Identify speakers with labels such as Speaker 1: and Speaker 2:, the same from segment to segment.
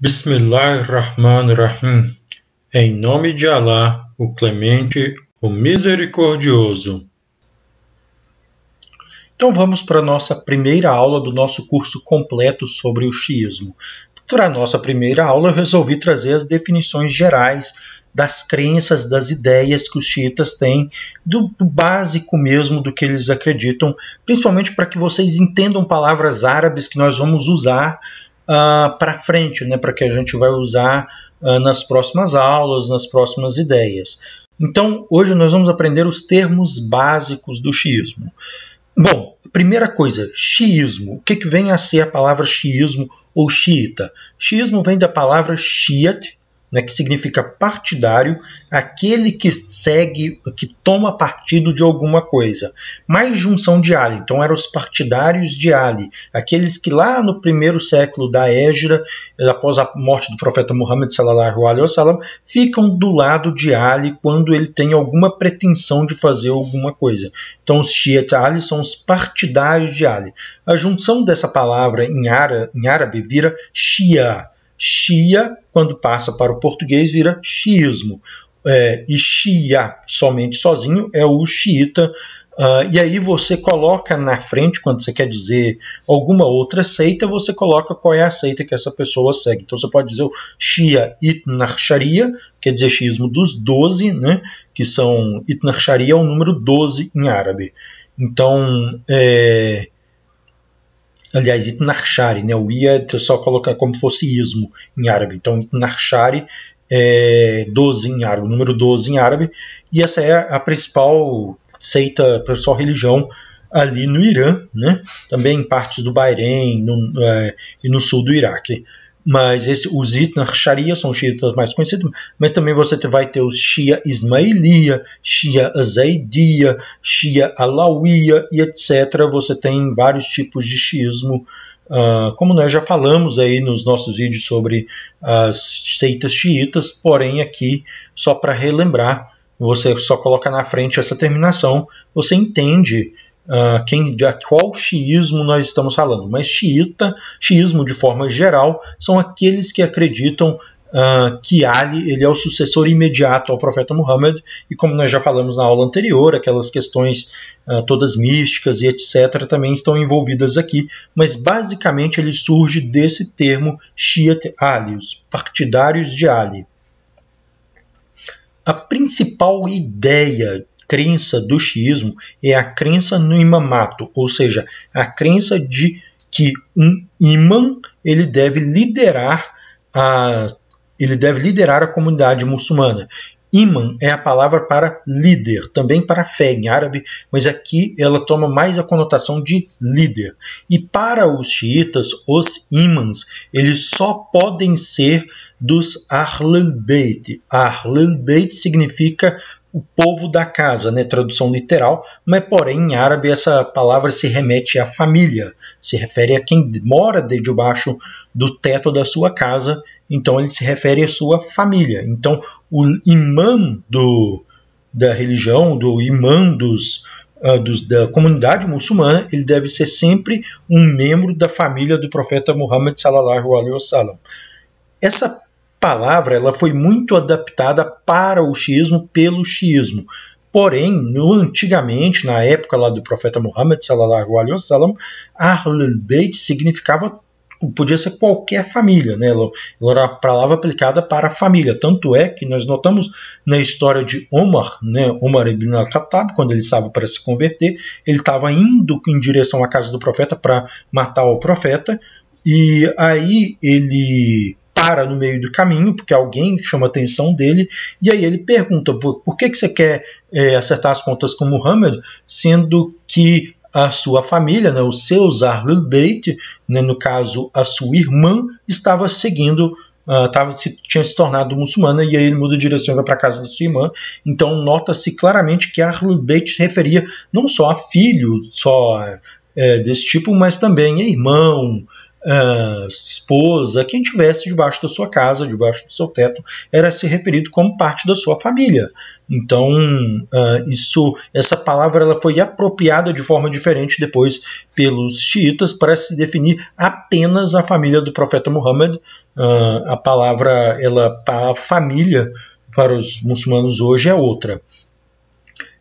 Speaker 1: Bismillah Rahman Rahim. Em nome de Allah, o Clemente, o Misericordioso. Então vamos para a nossa primeira aula do nosso curso completo sobre o xiismo. Para a nossa primeira aula, eu resolvi trazer as definições gerais das crenças, das ideias que os xiitas têm, do básico mesmo do que eles acreditam, principalmente para que vocês entendam palavras árabes que nós vamos usar uh, ah, para frente, né, para que a gente vai usar uh, nas próximas aulas, nas próximas ideias. Então, hoje nós vamos aprender os termos básicos do xiismo. Bom, primeira coisa, xiismo. O que, que vem a ser a palavra xiismo ou xiita? Xiismo vem da palavra xiat, né, que significa partidário, aquele que segue, que toma partido de alguma coisa. Mais junção de Ali, então eram os partidários de Ali, aqueles que lá no primeiro século da Égira, após a morte do profeta Muhammad sallallahu alaihi wasallam, ficam do lado de Ali quando ele tem alguma pretensão de fazer alguma coisa. Então os Shiat Ali são os partidários de Ali. A junção dessa palavra em, árabe vira Shia Xia, quando passa para o português, vira xiismo. É, e xia, somente sozinho, é o xiita. Uh, e aí você coloca na frente, quando você quer dizer alguma outra seita, você coloca qual é a seita que essa pessoa segue. Então você pode dizer o Shia Itnarsharia, quer dizer xismo dos 12, né, que são Itnarsharia é o número 12 em árabe. Então, é, Aliás, Itnarshari, né? O ia é só colocar como fosse ismo em árabe. Então, Itnarshari é 12 em árabe, número 12 em árabe, e essa é a principal seita, a principal religião ali no Irã, né? Também em partes do Bahrein no, é, e no sul do Iraque mas esse, os itnas Sharia são os xiitas mais conhecidos, mas também você vai ter os Shia Ismailia, Shia Zaidia, Shia Alawiya e etc. Você tem vários tipos de xismo. Uh, ah, como nós já falamos aí nos nossos vídeos sobre as seitas xiitas, porém aqui, só para relembrar, você só coloca na frente essa terminação, você entende uh, quem, de qual xiismo nós estamos falando, mas xiita, xiismo de forma geral, são aqueles que acreditam uh, que Ali ele é o sucessor imediato ao profeta Muhammad, e como nós já falamos na aula anterior, aquelas questões uh, todas místicas e etc. também estão envolvidas aqui, mas basicamente ele surge desse termo xiat Ali, os partidários de Ali. A principal ideia crença do xiismo é a crença no imamato, ou seja, a crença de que um imã ele deve liderar a ele deve liderar a comunidade muçulmana. Imã é a palavra para líder, também para fé em árabe, mas aqui ela toma mais a conotação de líder. E para os xiitas, os imãs, eles só podem ser dos Ahlul Beit. Ahlul Beit significa o povo da casa, né? Tradução literal, mas porém em árabe essa palavra se remete à família, se refere a quem mora debaixo do teto da sua casa, então ele se refere à sua família. Então o imã do, da religião, do imã dos, uh, dos, da comunidade muçulmana, ele deve ser sempre um membro da família do profeta Muhammad sallallahu alaihi wasallam. Essa palavra ela foi muito adaptada para o xismo pelo xismo. Porém, no, antigamente, na época lá do profeta Muhammad, sallallahu alaihi wasallam, Ahlul Bayt significava podia ser qualquer família, né? Ela, ela era a palavra aplicada para a família. Tanto é que nós notamos na história de Omar, né? Omar ibn al-Khattab, quando ele estava para se converter, ele estava indo em direção à casa do profeta para matar o profeta, e aí ele para no meio do caminho, porque alguém chama a atenção dele, e aí ele pergunta por, por que, que você quer é, acertar as contas com Muhammad, sendo que a sua família, né, os seus Ahlul Beit, né, no caso a sua irmã, estava seguindo Uh, tava, se, tinha se tornado muçulmana e aí ele muda de direção e vai para casa da sua irmã. Então nota-se claramente que Ahlul Beit referia não só a filho, só é, desse tipo, mas também a irmão, uh, esposa, quem tivesse debaixo da sua casa, debaixo do seu teto, era se referido como parte da sua família. Então, uh, isso, essa palavra ela foi apropriada de forma diferente depois pelos xiitas para se definir apenas a família do profeta Muhammad. Uh, a palavra ela para família para os muçulmanos hoje é outra.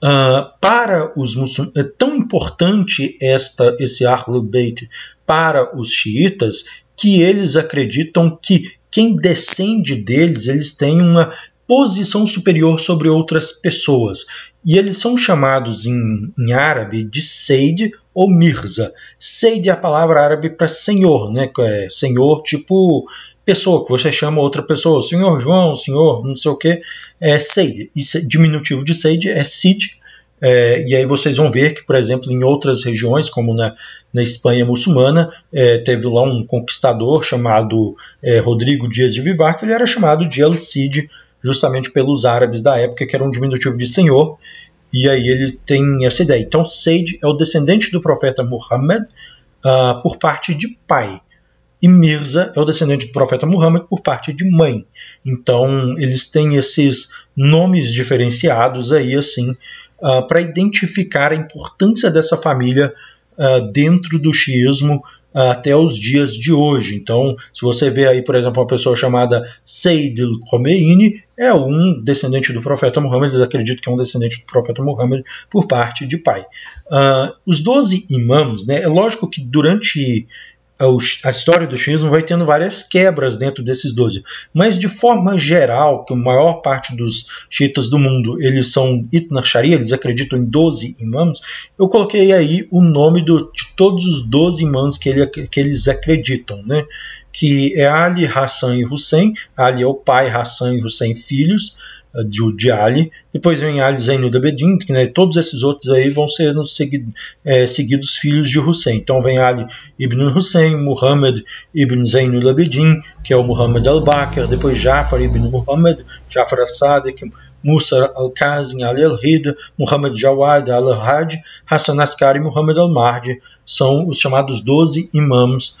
Speaker 1: Uh, para os muçulmanos, é tão importante esta, esse Ahlul Beit para os xiitas que eles acreditam que quem descende deles, eles têm uma posição superior sobre outras pessoas. E eles são chamados em, em árabe de Seyd ou Mirza. Seyd é a palavra árabe para senhor, né? É senhor tipo pessoa, que você chama outra pessoa, senhor João, senhor não sei o que, é Seide. E diminutivo de Seide é Sid. É, e aí vocês vão ver que, por exemplo, em outras regiões, como na, na Espanha muçulmana, é, teve lá um conquistador chamado é, Rodrigo Dias de Vivar, que ele era chamado de El Cid, justamente pelos árabes da época, que era um diminutivo de senhor. E aí ele tem essa ideia. Então, Seid é o descendente do profeta Muhammad uh, por parte de pai e Mirza é o descendente do profeta Muhammad por parte de mãe. Então, eles têm esses nomes diferenciados aí, assim, uh, ah, para identificar a importância dessa família uh, dentro do xiismo uh, até os dias de hoje. Então, se você vê aí, por exemplo, uma pessoa chamada Seyd al-Khomeini, é um descendente do profeta Muhammad, eles acreditam que é um descendente do profeta Muhammad por parte de pai. os doze imãs, né, é lógico que durante a história do xismo vai tendo várias quebras dentro desses 12. Mas de forma geral, que a maior parte dos xiitas do mundo, eles são Itna Sharia, eles acreditam em 12 imãs, eu coloquei aí o nome do, de todos os 12 imãs que, ele, que eles acreditam, né? que é Ali, Hassan e Hussein. Ali é o pai, Hassan e Hussein filhos eh, de, de Ali. Depois vem Ali Zainul Abedin, que né, todos esses outros aí vão ser seguido, é, eh, seguidos filhos de Hussein. Então vem Ali ibn Hussein, Muhammad ibn Zainul Abedin, que é o Muhammad al-Bakr, depois Jafar ibn Muhammad, Jafar al-Sadiq, Musa al-Kazim, Ali al-Hida, Muhammad Jawad al-Hajj, Hassan Askari e Muhammad al-Mahdi. São os chamados 12 imãs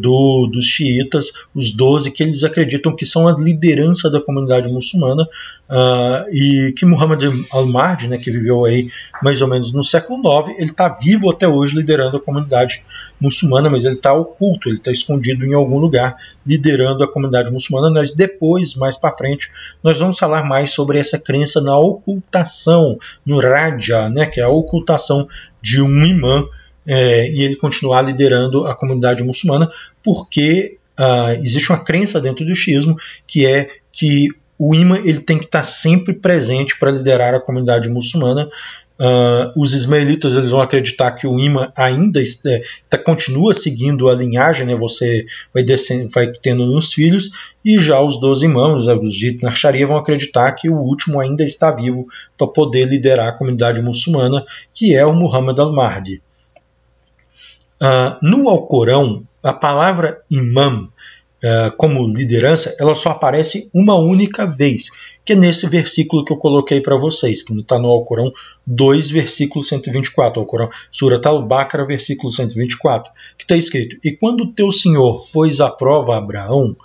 Speaker 1: do, dos xiitas, os doze que eles acreditam que são a liderança da comunidade muçulmana uh, e que Muhammad al-Mahdi, né, que viveu aí mais ou menos no século IX, ele está vivo até hoje liderando a comunidade muçulmana, mas ele está oculto, ele está escondido em algum lugar liderando a comunidade muçulmana. Nós depois, mais para frente, nós vamos falar mais sobre essa crença na ocultação, no raja, né, que é a ocultação de um imã é, e ele continuar liderando a comunidade muçulmana, porque uh, existe uma crença dentro do xismo que é que o imã ele tem que estar sempre presente para liderar a comunidade muçulmana. Uh, os ismaelitas eles vão acreditar que o imã ainda está, é, continua seguindo a linhagem, né? você vai, descendo, vai tendo nos filhos, e já os 12 imãos, né, os de Sharia, vão acreditar que o último ainda está vivo para poder liderar a comunidade muçulmana, que é o Muhammad al-Mahdi. Ah, no Alcorão, a palavra imam uh, como liderança, ela só aparece uma única vez, que é nesse versículo que eu coloquei para vocês, que está no Alcorão 2, versículo 124, Alcorão Surat al-Baqarah, versículo 124, que está escrito, E quando teu Senhor pôs à prova Abraão,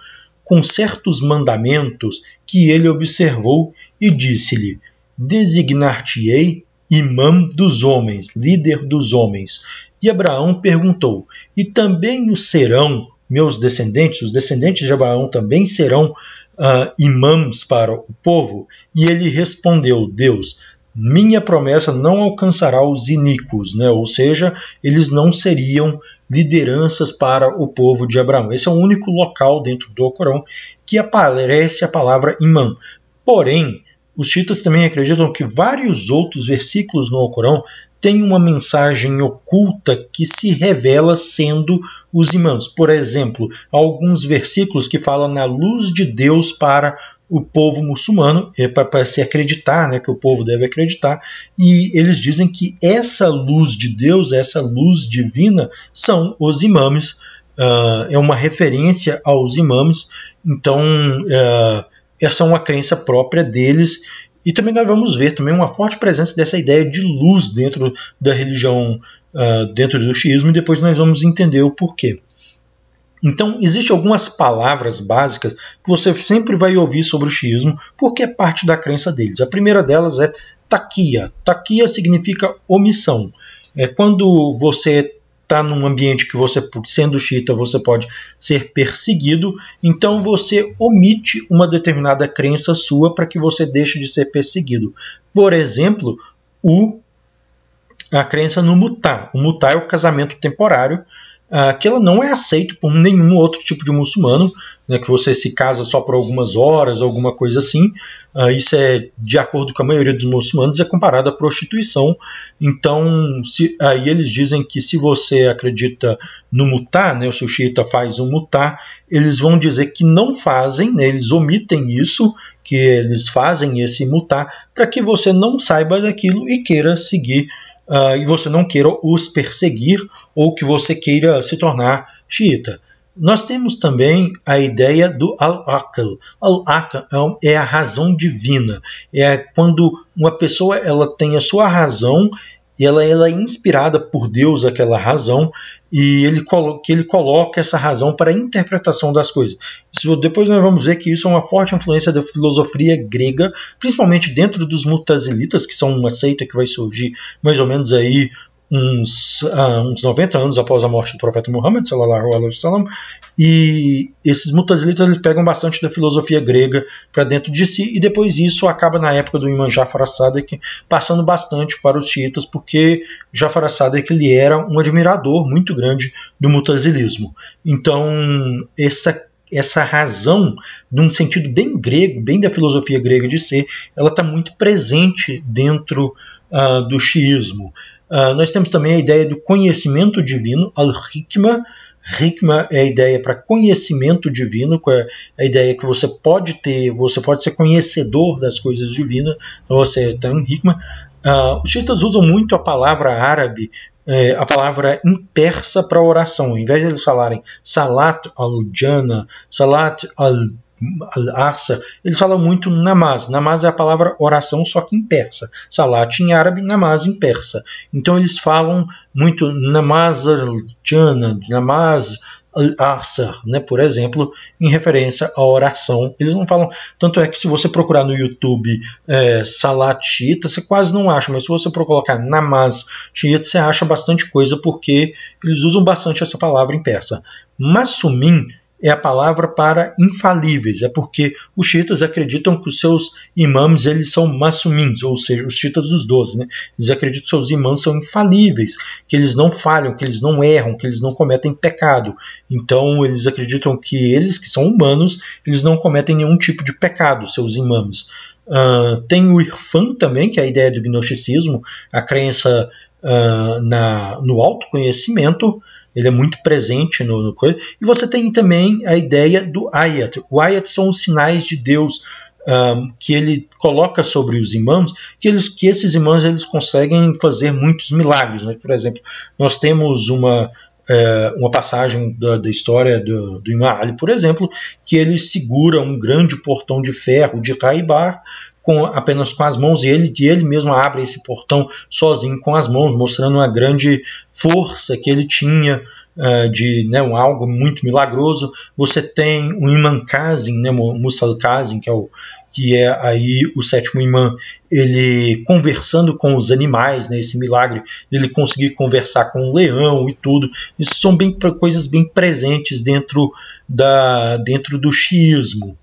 Speaker 1: com certos mandamentos que ele observou, e disse-lhe, Designar-te-ei imã dos homens, líder dos homens. E Abraão perguntou: E também o serão meus descendentes? Os descendentes de Abraão também serão uh, imãs para o povo? E ele respondeu: Deus, minha promessa não alcançará os iníquos, né? ou seja, eles não seriam lideranças para o povo de Abraão. Esse é o único local dentro do Corão que aparece a palavra imã. Porém, os chiitas também acreditam que vários outros versículos no Alcorão têm uma mensagem oculta que se revela sendo os imãs. Por exemplo, alguns versículos que falam na luz de Deus para o povo muçulmano, é para se acreditar, né, que o povo deve acreditar, e eles dizem que essa luz de Deus, essa luz divina, são os imames, uh, ah, é uma referência aos imames, então uh, essa é uma crença própria deles e também nós vamos ver também uma forte presença dessa ideia de luz dentro da religião, uh, dentro do xismo e depois nós vamos entender o porquê. Então, existem algumas palavras básicas que você sempre vai ouvir sobre o xismo porque é parte da crença deles. A primeira delas é taquia. Taquia significa omissão. É quando você está num ambiente que você, sendo xiita, você pode ser perseguido, então você omite uma determinada crença sua para que você deixe de ser perseguido. Por exemplo, o, a crença no mutá. O mutá é o casamento temporário ah, que ela não é aceita por nenhum outro tipo de muçulmano, né, que você se casa só por algumas horas, alguma coisa assim. Uh, isso é, de acordo com a maioria dos muçulmanos, é comparado à prostituição. Então, se, aí eles dizem que se você acredita no mutar, né, o seu xiita faz o um mutar, eles vão dizer que não fazem, né, eles omitem isso, que eles fazem esse mutar, para que você não saiba daquilo e queira seguir uh, e você não queira os perseguir ou que você queira se tornar xiita. Nós temos também a ideia do al aql al aql é, é a razão divina. É quando uma pessoa ela tem a sua razão e ela, ela é inspirada por Deus, aquela razão, e ele que ele coloca essa razão para a interpretação das coisas. Isso, depois nós vamos ver que isso é uma forte influência da filosofia grega, principalmente dentro dos mutazilitas, que são uma seita que vai surgir mais ou menos aí uns, uh, uns 90 anos após a morte do profeta Muhammad, salallahu alaihi sallam, e esses mutazilitas eles pegam bastante da filosofia grega para dentro de si, e depois isso acaba na época do imã Jafar al-Sadek passando bastante para os xiitas, porque Jafar al-Sadek ele era um admirador muito grande do mutazilismo. Então, essa essa razão, num sentido bem grego, bem da filosofia grega de ser, ela está muito presente dentro uh, do xiismo. Uh, nós temos também a ideia do conhecimento divino, al-hikma. Hikma é a ideia para conhecimento divino, é a ideia que você pode ter, você pode ser conhecedor das coisas divinas, então você é tão hikma. Uh, os chitas usam muito a palavra árabe é, a palavra em persa para oração. Em vez de eles falarem salat al-jana, salat al Arsa, eles falam muito namaz. Namaz é a palavra oração, só que em persa. Salat em árabe, namaz em persa. Então eles falam muito namaz al-jana, namaz al-arsa, né? por exemplo, em referência à oração. Eles não falam. Tanto é que se você procurar no YouTube é, salat chiita, você quase não acha, mas se você colocar namaz chiita, você acha bastante coisa, porque eles usam bastante essa palavra em persa. Masumin é a palavra para infalíveis, é porque os chiitas acreditam que os seus imãs eles são masumins, ou seja, os chiitas dos doze, né? Eles acreditam que seus imãs são infalíveis, que eles não falham, que eles não erram, que eles não cometem pecado. Então eles acreditam que eles, que são humanos, eles não cometem nenhum tipo de pecado, seus imãs Uh, ah, tem o Irfan também, que é a ideia do gnosticismo, a crença uh, na, no autoconhecimento, ele é muito presente no, no coisa. E você tem também a ideia do ayat. O ayat são os sinais de Deus um, que ele coloca sobre os imãs que, eles, que esses imãs eles conseguem fazer muitos milagres. Né? Por exemplo, nós temos uma é, uma passagem da, da, história do, do Ali, por exemplo, que ele segura um grande portão de ferro de Caibar com apenas com as mãos e ele, e ele mesmo abre esse portão sozinho com as mãos, mostrando uma grande força que ele tinha uh, de né, um, algo muito milagroso. Você tem o imã Kazin, né, Musa que é o que é aí o sétimo imã, ele conversando com os animais, né, esse milagre, ele conseguir conversar com o leão e tudo. Isso são bem coisas bem presentes dentro da dentro do xiismo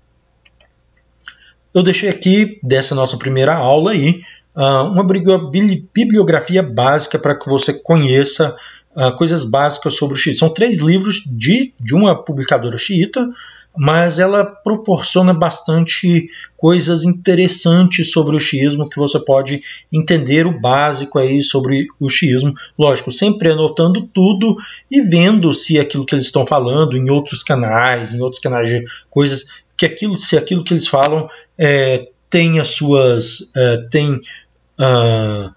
Speaker 1: eu deixei aqui, dessa nossa primeira aula aí, ah, uma bibliografia básica para que você conheça ah, coisas básicas sobre o xiita. São três livros de, de uma publicadora xiita, mas ela proporciona bastante coisas interessantes sobre o xiismo que você pode entender o básico aí sobre o xiismo. Lógico, sempre anotando tudo e vendo se aquilo que eles estão falando em outros canais, em outros canais de coisas que aquilo, se aquilo que eles falam é, tem as suas. É, tem. Uh,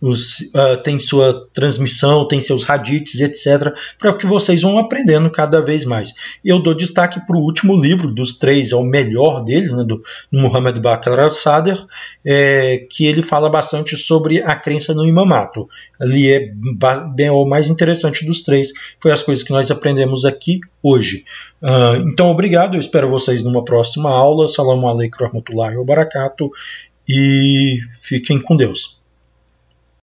Speaker 1: os, uh, tem sua transmissão, tem seus radites, etc., para que vocês vão aprendendo cada vez mais. eu dou destaque para o último livro dos três, é o melhor deles, né, do Muhammad Bakr al-Sadr, é, que ele fala bastante sobre a crença no imamato. Ali é bem o mais interessante dos três, foi as coisas que nós aprendemos aqui hoje. Uh, então, obrigado, eu espero vocês numa próxima aula. Salam alaikum warahmatullahi barakatuh e fiquem com Deus.